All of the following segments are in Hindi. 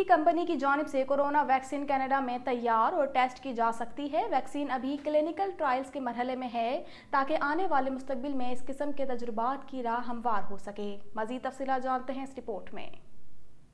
की कंपनी की जानब से कोरोना वैक्सीन कनाडा में तैयार और टेस्ट की जा सकती है वैक्सीन अभी क्लिनिकल ट्रायल्स के मरहले में है ताकि आने वाले मुस्तबिल में इस किस्म के तजुर्बात की राह हमवार हो सके मजीद तफसी जानते हैं इस रिपोर्ट में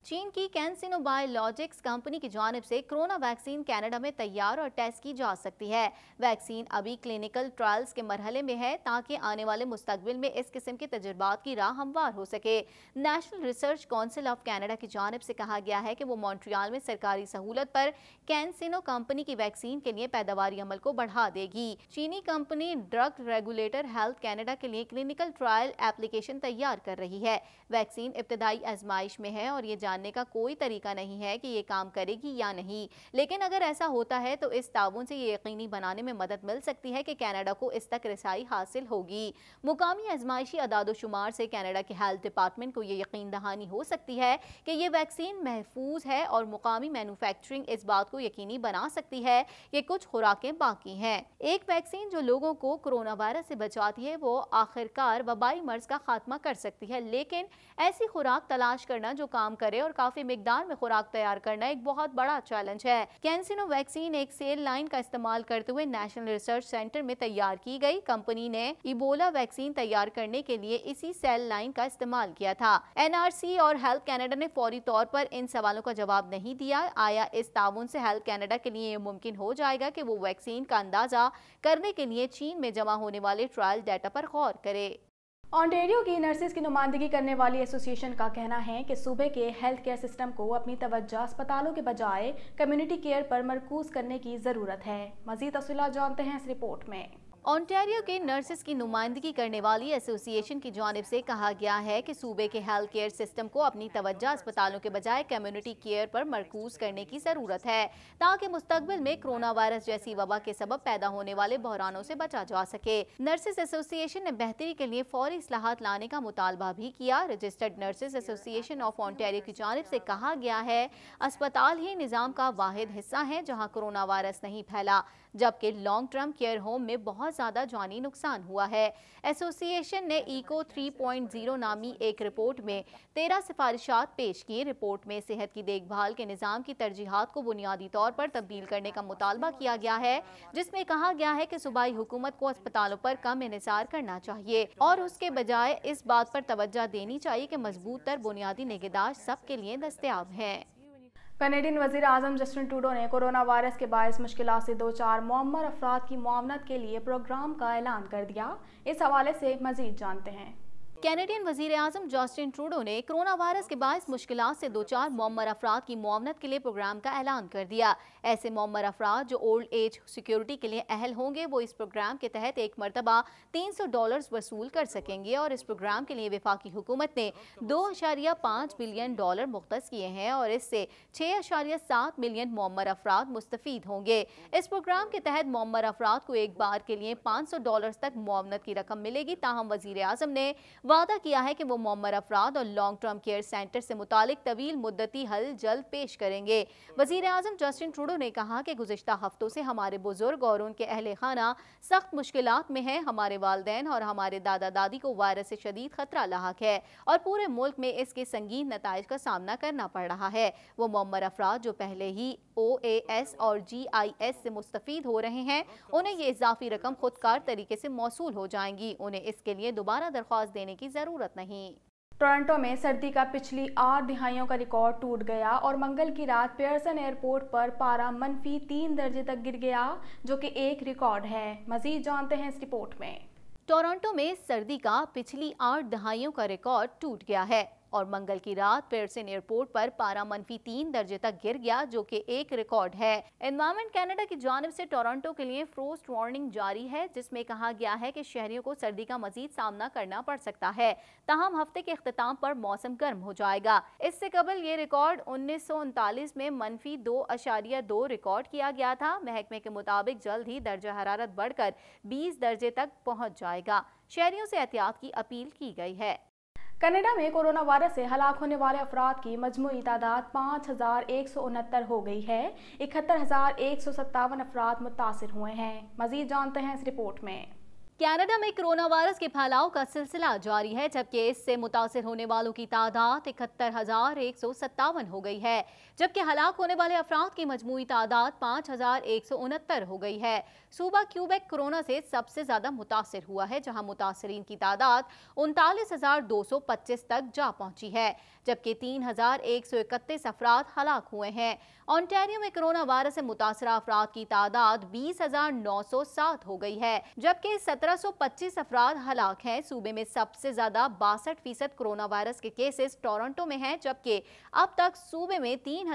चीन की कैंसिनो बायोलॉजिक्स कंपनी की जानब से कोरोना वैक्सीन कनाडा में तैयार और टेस्ट की जा सकती है वैक्सीन अभी क्लिनिकल ट्रायल्स के मरहले में है ताकि आने वाले मुस्तबिल में इस किस्म के तजर्बात की राह हमवार हो सके National Research Council of Canada की जानब से कहा गया है कि वो मॉन्ट्रियाल में सरकारी सहूलत पर कैंसिनो कंपनी की वैक्सीन के लिए पैदावार अमल को बढ़ा देगी चीनी company drug regulator Health Canada के लिए क्लिनिकल ट्रायल एप्लीकेशन तैयार कर रही है वैक्सीन इब्तदाई आजमाइश में है और ये जानने का कोई तरीका नहीं है कि ये काम करेगी या नहीं लेकिन अगर ऐसा होता है तो इस ताउन से ये यकीनी बनाने में मदद मिल सकती है कि कैनेडा को इस तक रसाई हासिल होगी मुकामी आजमाइशी अदादोशुमार से कैनेडा के हेल्थ डिपार्टमेंट को ये यकीन दहानी हो सकती है कि ये वैक्सीन महफूज है और मुकामी मैनुफैक्चरिंग इस बात को यकीनी बना सकती है कि कुछ खुराकें बाकी हैं एक वैक्सीन जो लोगों को कोरोना वायरस से बचाती है वो आखिरकार वबाई मर्ज का खात्मा कर सकती है लेकिन ऐसी खुराक तलाश करना जो काम करे और काफी मकदार में खुराक तैयार करना एक बहुत बड़ा चैलेंज है कैंसिनो वैक्सीन एक सेल लाइन का इस्तेमाल करते हुए नेशनल रिसर्च सेंटर में तैयार की गई कंपनी ने इबोला वैक्सीन तैयार करने के लिए इसी सेल लाइन का इस्तेमाल किया था एनआरसी और हेल्थ कैनेडा ने फौरी तौर पर इन सवालों का जवाब नहीं दिया आया इस ताउन से हेल्थ कैनेडा के लिए मुमकिन हो जाएगा की वो वैक्सीन का अंदाजा करने के लिए चीन में जमा होने वाले ट्रायल डाटा पर गौर करे ऑन्टेरियो की नर्सेज की नुमाइंदगी करने वाली एसोसिएशन का कहना है कि सूबे के हेल्थ केयर सिस्टम को अपनी तवज्जा अस्पतालों के बजाय कम्युनिटी केयर पर मरकूज करने की ज़रूरत है मजीद तफसीला जानते हैं इस रिपोर्ट में ऑन्टेरियो के नर्सेस की नुमाइंदगी करने वाली एसोसिएशन की जानब से कहा गया है कि सूबे के हेल्थ केयर सिस्टम को अपनी तवज्जा अस्पतालों के बजाय कम्युनिटी केयर पर मरकूज करने की ज़रूरत है ताकि मुस्तबिल में कोरोना वायरस जैसी वबा के सबब पैदा होने वाले बहरानों से बचा जा सके नर्सेज एसोसिएशन ने बेहतरी के लिए फौरी असलाहत लाने का मुतालबा भी किया Registered Nurses Association of Ontario की जानब से कहा गया है अस्पताल ही निज़ाम का वाद हिस्सा है जहाँ कोरोना वायरस नहीं फैला जबकि लॉन्ग टर्म केयर होम में बहुत ज़्यादा जानी नुकसान हुआ है एसोसिएशन ने इको 3.0 नामी एक रिपोर्ट में तेरह सिफारिशात पेश की रिपोर्ट में सेहत की देखभाल के निज़ाम की तरजीहत को बुनियादी तौर पर तब्दील करने का मुतालबा किया गया है जिसमें कहा गया है कि सूबाई हुकूमत को अस्पतालों पर कम इसार करना चाहिए और उसके बजाय इस बात पर तवज्जा देनी चाहिए कि मजबूत तर बुनियादी निगहदाश्त सबके लिए दस्तियाब है कनेडियन वजीर अजम जस्टिन टूडो ने कोरोना वायरस के बायस मुश्किल से दो चार मम्मर अफराद की मामनत के लिए प्रोग्राम का ऐलान कर दिया इस हवाले से मजीद जानते हैं कैनेडियन वजीर अजम जॉस्टिन ट्रूडो ने कोरोना वायरस के बायस मुश्किल से दो चार मोमर अफराद की मामनत के लिए प्रोग्राम का ऐलान कर दिया ऐसे मोमर अफराद जो ओल्ड एज सिक्योरिटी के लिए अहल होंगे वो इस प्रोग्राम के तहत एक मरतबा तीन सौ डॉलर वसूल कर सकेंगे और इस प्रोग्राम के लिए विफाकी हुकूमत ने दो अशारिया पाँच बिलियन डॉलर मुख्त किए हैं और इससे छः अशारिया सात मिलियन मोमर अफराद मुस्तफ़ होंगे इस प्रोग्राम के तहत मोमर अफराद को एक बार के लिए पाँच सौ डॉलर तक मामनत की रकम मिलेगी ताहम वजी अजम ने वादा किया है कि वो मोमर अफराद और लॉन्ग टर्म केयर सेंटर से मुतालिक तवील मुद्दती हल जल्द पेश करेंगे वजीर अजम जस्टिन ट्रूडो ने कहा कि गुजशत हफ्तों से हमारे बुजुर्ग और उनके अहल खाना सख्त मुश्किल में हैं हमारे वालदे और हमारे दादा दादी को वायरस से शदीद खतरा लाक है और पूरे मुल्क में इसके संगीन नतज का सामना करना पड़ रहा है वो मोमर अफराद जो पहले ही ओ ए एस और जी आई एस से मुस्तफ़ हो रहे हैं उन्हें ये इजाफी रकम खुदकार तरीके से मौसू हो जाएंगी उन्हें इसके लिए दोबारा दरख्वास्त देने की ज़रूरत नहीं टोरंटो में सर्दी का पिछली आठ दिहाइयों का रिकॉर्ड टूट गया और मंगल की रात पेयरसन एयरपोर्ट पर पारा मनफी तीन दर्जे तक गिर गया जो कि एक रिकॉर्ड है मजीद जानते हैं इस रिपोर्ट में टोरंटो में सर्दी का पिछली आठ दहाइयों का रिकॉर्ड टूट गया है और मंगल की रात पेयरसन एयरपोर्ट पर पारा मनफी तीन दर्जे तक गिर गया जो कि एक रिकॉर्ड है एनवायरमेंट कनाडा की जानब से टोरंटो के लिए फ्रोस्ट वार्निंग जारी है जिसमें कहा गया है कि शहरियों को सर्दी का मजीद सामना करना पड़ सकता है तहम हफ्ते के अख्ताम पर मौसम गर्म हो जाएगा इससे कबल ये रिकॉर्ड उन्नीस में मनफी दो अशारिया दो रिकॉर्ड किया गया था महकमे के मुताबिक जल्द ही दर्जा हरारत बढ़कर बीस दर्जे तक पहुँच जाएगा शहरियों से एहतियात की अपील की गई है कनाडा में कोरोना वायरस से हलाक होने वाले अफराद की मजमू तादाद पाँच हज़ार एक सौ उनहत्तर हो गई है इकहत्तर हज़ार एक सौ सत्तावन अफराद मुतासर हुए हैं मजीद जानते हैं इस रिपोर्ट में कनाडा में कोरोना वायरस के फैलाव का सिलसिला जारी है जबकि इससे मुतासर होने वालों की तादाद इकहत्तर हजार एक सौ सत्तावन हो गई है जबकि हलाक होने वाले अफराद की मजमू तादाद पाँच हजार एक सौ उनहत्तर हो गई है सूबा क्यूबेक कोरोना से सबसे ज़्यादा मुतासर हुआ है जहां मुतासरी की तादाद उनतालीस हजार दो सौ पच्चीस तक जा पहुंची है जबकि तीन हजार एक सौ इकतीस अफराद हलाक हुए हैं ऑन्टेरियो में कोरोना वायरस से मुतासर अफराद की तादाद बीस हजार नौ सौ सात हो गई है जबकि सत्रह 1725 अफराद हलाक हैं सूबे में सबसे ज़्यादा बासठ फीसद कोरोना वायरस के केसेस टोरंटो में हैं जबकि अब तक सूबे में तीन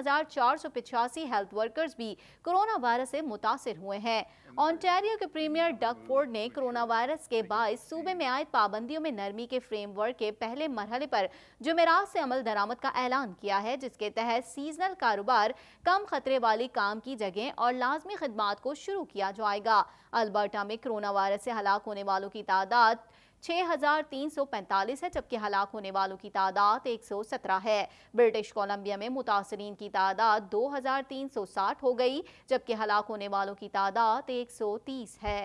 हेल्थ वर्कर्स भी कोरोना वायरस से मुतासर हुए हैं ऑनटेरियो के प्रीमियर डग फोर्ड ने कोरोना वायरस के बाद सूबे में आए पाबंदियों में नरमी के फ्रेमवर्क के पहले मरहले पर जुमेरात से अमल दरामद का ऐलान किया है जिसके तहत सीजनल कारोबार कम खतरे वाली काम की जगह और लाजमी खदमात को शुरू किया जाएगा अल्बर्टा में कोरोना वायरस से हलाक होने वालों की तादाद 6,345 है जबकि हलाक होने वालों की तादाद 117 है ब्रिटिश कोलंबिया में मुतासरीन की तादाद 2,360 हो गई जबकि हलाक होने वालों की तादाद 130 है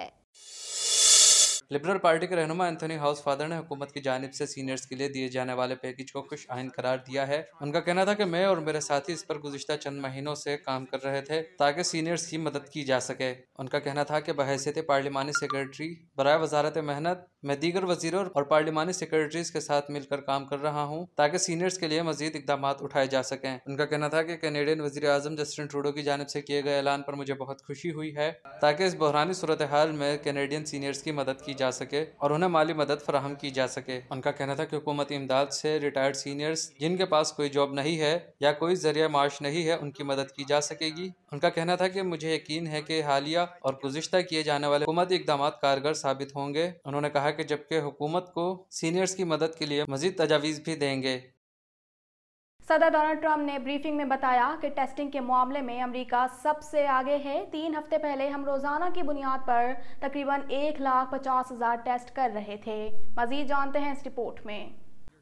लिबरल पार्टी के रहनुमा एंथनी हाउस फादर ने हुकूमत की जानब से सीनियर्स के लिए दिए जाने वाले पैकेज को खुश आइन करार दिया है उनका कहना था कि मैं और मेरे साथी इस पर गुजशत चंद महीनों से काम कर रहे थे ताकि सीनियर्स की मदद की जा सके उनका कहना था कि बहसीत पार्लिमानी सेक्रेटरी बरए वजारत मेहनत मैं दीगर वजीरों और पार्लिमानी सेक्रेटरीज के साथ मिलकर काम कर रहा हूँ ताकि सीनियर्स के लिए मजीद इकदाम उठाए जा सकें उनका कहना था कि कैनेडियन वजी अजम जस्टिन ट्रूडो की जानब से किए गए ऐलान पर मुझे बहुत खुशी हुई है ताकि इस बहरानी सूरत हाल में कैनेडियन सीनियर्स की मदद की जा सके और उन्हें माली मदद फराहम की जा सके उनका कहना था कि हुकूमती इमदाद से रिटायर्ड सीनियर्स जिनके पास कोई जॉब नहीं है या कोई जरिया माश नहीं है उनकी मदद की जा सकेगी उनका कहना था कि मुझे यकीन है कि हालिया और गुजश्ता किए जाने वाले हुकूमती इकदाम कारगर साबित होंगे उन्होंने कहा कि जबकि हुकूमत को सीनियर्स की मदद के लिए मजीद तजावीज़ भी देंगे सदर डोनाल्ड ट्रंप ने ब्रीफिंग में बताया कि टेस्टिंग के मामले में अमेरिका सबसे आगे है तीन हफ्ते पहले हम रोज़ाना की बुनियाद पर तकरीबन एक लाख पचास हज़ार टेस्ट कर रहे थे मज़ीद जानते हैं इस रिपोर्ट में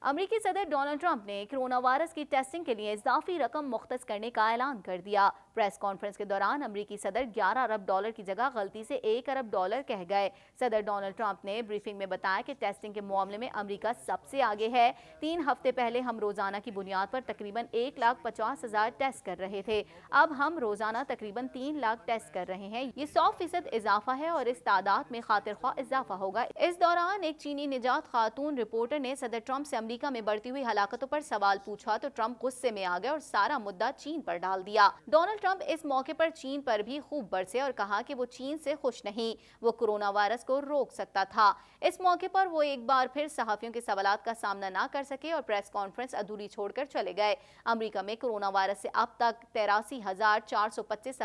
अमरीकी सदर डोनाल्ड ट्रंप ने कोरोना वायरस की टेस्टिंग के लिए इजाफी रकम मुख्त करने का ऐलान कर दिया प्रेस कॉन्फ्रेंस के दौरान अमरीकी सदर 11 अरब डॉलर की जगह गलती से एक अरब डॉलर कह गए सदर डोनाल्ड ट्रंप ने ब्रीफिंग में बताया कि टेस्टिंग के मामले में अमरीका सबसे आगे है तीन हफ्ते पहले हम रोजाना की बुनियाद पर तकरीबन एक लाख पचास हजार टेस्ट कर रहे थे अब हम रोजाना तकरीबन तीन लाख टेस्ट कर रहे हैं ये सौ फीसद इजाफा है और इस तादाद में खातिर खा इजाफा होगा इस दौरान एक चीनी निजात खातून रिपोर्टर ने सदर ट्रंप ऐसी अमेरिका में बढ़ती हुई हलाकतों पर सवाल पूछा तो ट्रंप गुस्से में आ गए और सारा मुद्दा चीन पर डाल दिया डोनाल्ड ट्रंप इस मौके पर चीन पर भी खूब बरसे और कहा कि वो चीन से खुश नहीं वो कोरोना वायरस को रोक सकता था इस मौके पर वो एक बार फिर सहाफियों के सवाल का सामना न कर सके और प्रेस कॉन्फ्रेंस अधूरी छोड़कर चले गए अमरीका में कोरोना वायरस से अब तक तेरासी हजार चार सौ पच्चीस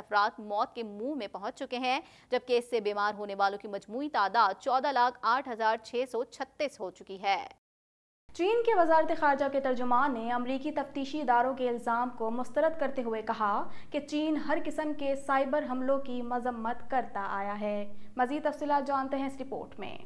मौत के मुंह में पहुंच चुके हैं जबकि इससे बीमार होने वालों की मजमू तादाद चौदह लाख आठ हजार छह सौ छत्तीस हो चुकी है चीन के वजारत खारजा के तर्जुमान ने अमरीकी तफ्तीशी इदारों के इल्ज़ाम को मुस्तरद करते हुए कहा कि चीन हर किस्म के साइबर हमलों की मजम्मत करता आया है मज़ीद तफसलत जानते हैं इस रिपोर्ट में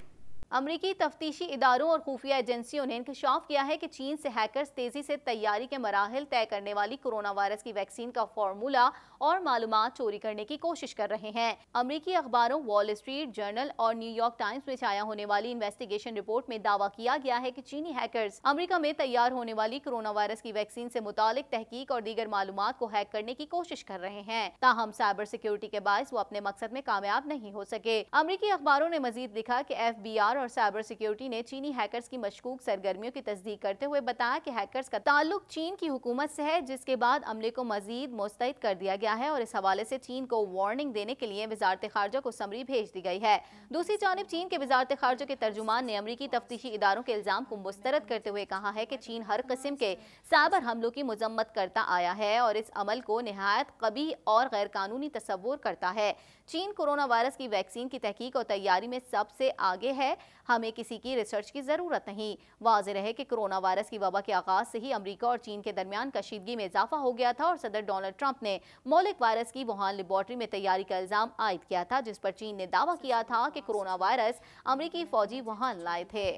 अमरीकी तफ्तीशी इदारों और खुफिया एजेंसियों ने इंकशाफ किया है कि चीन से हैकर्स तेजी से तैयारी के मराहल तय करने वाली कोरोना वायरस की वैक्सीन का फार्मूला और मालूम चोरी करने की कोशिश कर रहे हैं अमरीकी अखबारों वॉल स्ट्रीट जर्नल और न्यूयॉर्क टाइम्स में छाया होने वाली इन्वेस्टिगेशन रिपोर्ट में दावा किया गया है की चीनी हैकर्स अमरीका में तैयार होने वाली कोरोना वायरस की वैक्सीन ऐसी मुतालिक तहकीक और दीगर मालूम को हैक करने की कोशिश कर रहे हैं ताहम साइबर सिक्योरिटी के बायस वो अपने मकसद में कामयाब नहीं हो सके अमरीकी अखबारों ने मजीद लिखा की एफ बी आर और साइबर सिक्योरिटी ने चीनी हैकर्स की मशकूक सरगर्मियों की तस्दीक करते हुए बताया कि हैकर्स का ताल्लुक चीन की हुकूमत से है जिसके बाद अमले को मजीद मुस्तैद कर दिया गया है और इस हवाले से चीन को वार्निंग देने के लिए वजारत खारजा को समरी भेज दी गई है दूसरी जानब चीन के वजारत खारजा के तर्जुमान ने अमरीकी तफ्तीशी इदारों के इल्ज़ाम को मुस्तरद करते हुए कहा है कि चीन हर किस्म के साइबर हमलों की मजम्मत करता आया है और इस अमल को नहायत कभी और गैर कानूनी तस्वूर करता है चीन कोरोना वायरस की वैक्सीन की तहकीक और तैयारी में सबसे आगे है हमें किसी की रिसर्च की ज़रूरत नहीं वाज रहे कि कोरोना वायरस की वबा के आगाज से ही अमरीका और चीन के दरमियान कशीदगी में इजाफा हो गया था और सदर डोनाल्ड ट्रंप ने मौलिक वायरस की वुहान लेबॉर्ट्री में तैयारी का इल्ज़ाम आयद किया था जिस पर चीन ने दावा किया था कि कोरोना वायरस अमरीकी फौजी वुहान लाए थे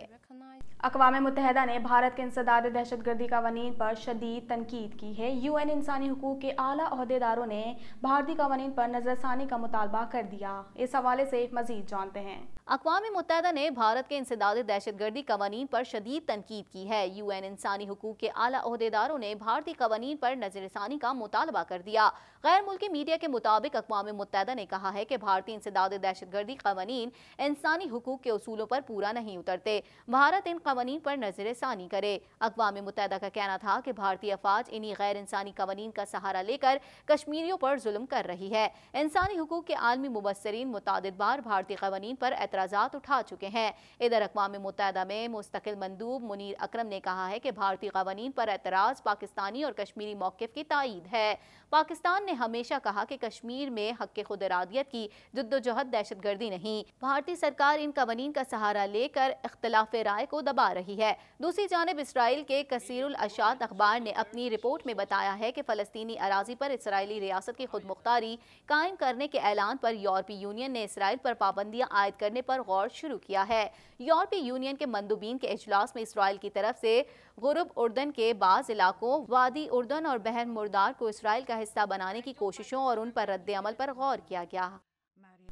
अकवा मुतहदा ने भारत के इंसदाद दहशत गर्दी कवानीन पर शदीद तनकीद की है यू एन इंसानी हकूक़ के अली अहदेदारों ने भारतीय कवानीन पर नज़रसानी का मुतालबा कर दिया इस हवाले से मज़ीद जानते हैं अकवा मुतहदा ने भारत के इंसदाद दहशतगर्दी कवानीन पर शदीद तनकीद की है यू एन इंसानी हकूक के अलादेदारों अहदेदारों ने भारतीय कवानीन पर नजरसानी का मुतालबा कर दिया गैर मुल्की मीडिया के मुताबिक अकवा मुतहदा ने कहा है कि भारतीय इंसदाद दहशतगर्दी कवानीन इंसानी हकूक के असूलों पर पूरा नहीं उतरते भारत इन कवानीन पर नजरसानी करे अकवा मुतहदा का कहना था कि भारतीय अफवाज इन्हीं गैर इंसानी कवानीन का सहारा लेकर कश्मीरियों पर जुल्म कर रही है इंसानी हकूक के आलमी मुबसरीन मुतद बार भारतीय कवानीन पर एतराजा उठा चुके हैं इधर अकवा मुतहद में मुस्तकिल मंदूब मुनीर अक्रम ने कहा है कि भारतीय कवानीन पर एतराज़ पाकिस्तानी और कश्मीरी मौक़ की तइद है पाकिस्तान ने हमेशा कहा कि कश्मीर में हक खुद इरादियत की जद्दोजहद दहशत गर्दी नहीं भारतीय सरकार इन कवानीन का सहारा लेकर इख्तलाफ राय को दबा रही है दूसरी जानब इसराइल के कसीरुल अशात अखबार ने अपनी रिपोर्ट में बताया है कि फ़लस्तनी अराजी पर इसराइली रियासत की खुद मुख्तारी कायम करने के ऐलान पर यूरोपीय यूनियन ने इसराइल पर पाबंदियां आयद करने पर गौर शुरू किया है यूरोपीय यूनियन के मंदूबीन के अजलास में इसराइल की तरफ से गुरुब उर्दन के बाज इलाकों वादी उर्दन और बहन मुर्दार को इसराइल का हिस्सा बनाने की कोशिशों और उन पर रद्द अमल पर गौर किया गया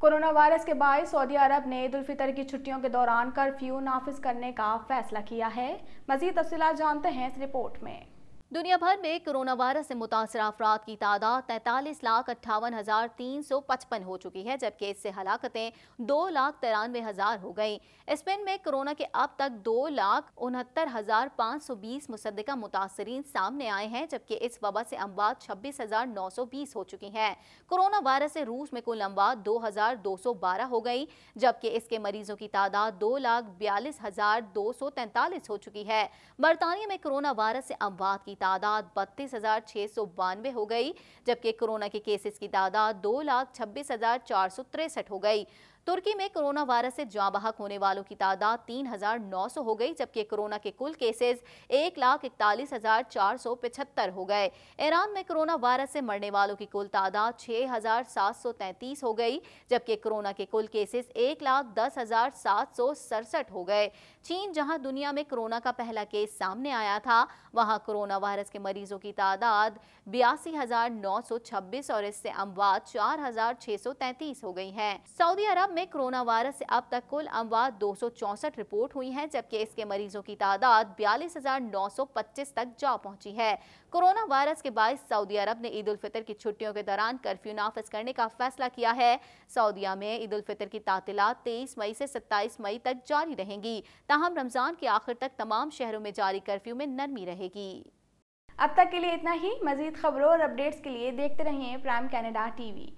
कोरोना वायरस के बाद सऊदी अरब ने ईद उलफितर की छुट्टियों के दौरान कर्फ्यू नाफिज करने का फैसला किया है मजीद तफसी जानते हैं इस रिपोर्ट में दुनिया भर में कोरोना वायरस से मुतासर अफराद की तादाद तैंतालीस लाख अट्ठावन हज़ार तीन सौ पचपन हो चुकी है जबकि इससे हलाकतें दो लाख तिरानवे हज़ार हो गई स्पेन में कोरोना के अब तक दो लाख उनहत्तर हज़ार पाँच सौ बीस मुसदा मुतासरीन सामने आए हैं जबकि इस वबा से अमवात छब्बीस हज़ार नौ सौ बीस हो चुकी हैं कोरोना वायरस से रूस में कुल अमवात दो हज़ार दो सौ बारह हो गई जबकि इसके मरीजों की तादाद दो लाख बयालीस हज़ार दो सौ तैंतालीस हो चुकी है बरतानिया में कोरोना वायरस से अमवात की तादाद बत्तीस हजार छह सौ बानवे हो गई जबकि कोरोना के केसेस की तादाद दो लाख छब्बीस हजार चार सौ तिरसठ हो गई तुर्की में कोरोना वायरस से जाँ बहक होने वालों की तादाद तीन हजार नौ सौ हो गई जबकि कोरोना के कुल केसेस एक लाख इकतालीस हजार चार सौ पिछहत्तर हो गए ईरान में कोरोना वायरस से मरने वालों की कुल तादाद छह हजार सात सौ तैतीस हो गई जबकि कोरोना के कुल केसेस एक लाख दस हजार सात सौ सड़सठ हो गए चीन जहाँ दुनिया में कोरोना का पहला केस सामने आया था वहाँ कोरोना वायरस के मरीजों की तादाद बयासी हजार नौ सौ छब्बीस और इससे अमवात चार हजार छह सौ तैतीस हो गई है सऊदी अरब में कोरोना वायरस से अब तक कुल अमवात दो रिपोर्ट हुई हैं जबकि इसके मरीजों की तादाद बयालीस तक जा पहुंची है कोरोना वायरस के बाद सऊदी अरब ने ईद उल फितर की छुट्टियों के दौरान कर्फ्यू नाफज करने का फैसला किया है सऊदीया में ईद उल फितर की तातीलत तेईस मई से सत्ताईस मई तक जारी रहेंगी ताहम रमजान के आखिर तक तमाम शहरों में जारी कर्फ्यू में नरमी रहेगी अब तक के लिए इतना ही मजीद खबरों और अपडेट्स के लिए देखते रहिए Prime Canada TV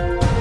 Thank you